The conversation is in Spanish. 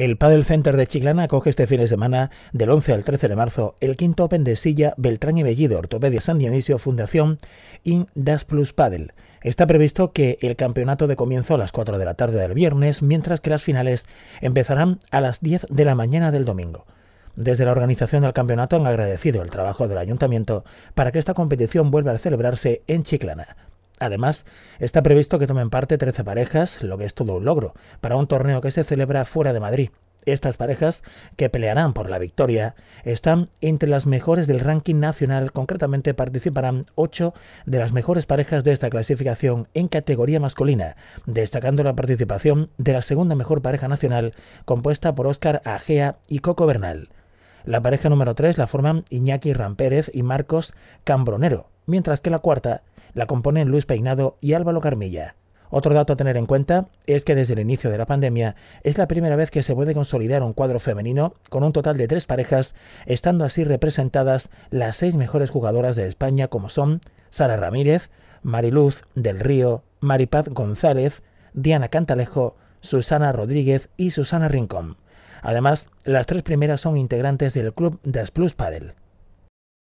El Padel Center de Chiclana acoge este fin de semana, del 11 al 13 de marzo, el quinto Open de silla Beltrán y Bellido, Ortopedia San Dionisio, Fundación in Das Plus Padel. Está previsto que el campeonato de comienzo a las 4 de la tarde del viernes, mientras que las finales empezarán a las 10 de la mañana del domingo. Desde la organización del campeonato han agradecido el trabajo del ayuntamiento para que esta competición vuelva a celebrarse en Chiclana. Además, está previsto que tomen parte 13 parejas, lo que es todo un logro, para un torneo que se celebra fuera de Madrid. Estas parejas, que pelearán por la victoria, están entre las mejores del ranking nacional. Concretamente participarán 8 de las mejores parejas de esta clasificación en categoría masculina, destacando la participación de la segunda mejor pareja nacional, compuesta por Óscar Agea y Coco Bernal. La pareja número 3 la forman Iñaki Rampérez y Marcos Cambronero, mientras que la cuarta la componen Luis Peinado y Álvaro Carmilla. Otro dato a tener en cuenta es que desde el inicio de la pandemia es la primera vez que se puede consolidar un cuadro femenino con un total de tres parejas, estando así representadas las seis mejores jugadoras de España como son Sara Ramírez, Mariluz del Río, Maripaz González, Diana Cantalejo, Susana Rodríguez y Susana Rincón. Además, las tres primeras son integrantes del club Das Plus Padel.